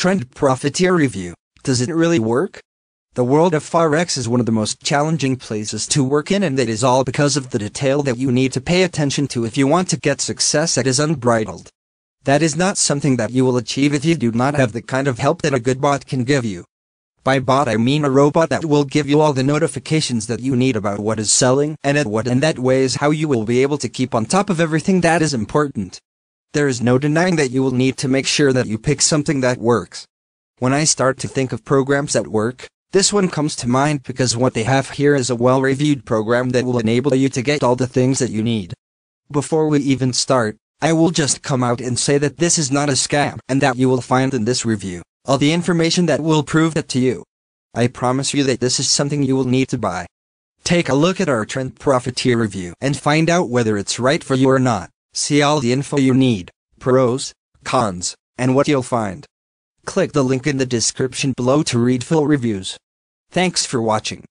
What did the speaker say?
Trend Profiteer Review Does it really work? The world of Forex is one of the most challenging places to work in, and that is all because of the detail that you need to pay attention to if you want to get success that is unbridled. That is not something that you will achieve if you do not have the kind of help that a good bot can give you. By bot I mean a robot that will give you all the notifications that you need about what is selling and at what and that way is how you will be able to keep on top of everything that is important. There is no denying that you will need to make sure that you pick something that works. When I start to think of programs that work, this one comes to mind because what they have here is a well-reviewed program that will enable you to get all the things that you need. Before we even start, I will just come out and say that this is not a scam and that you will find in this review all the information that will prove it to you. I promise you that this is something you will need to buy. Take a look at our Trend Profiteer review and find out whether it's right for you or not. See all the info you need, pros, cons, and what you'll find. Click the link in the description below to read full reviews. Thanks for watching.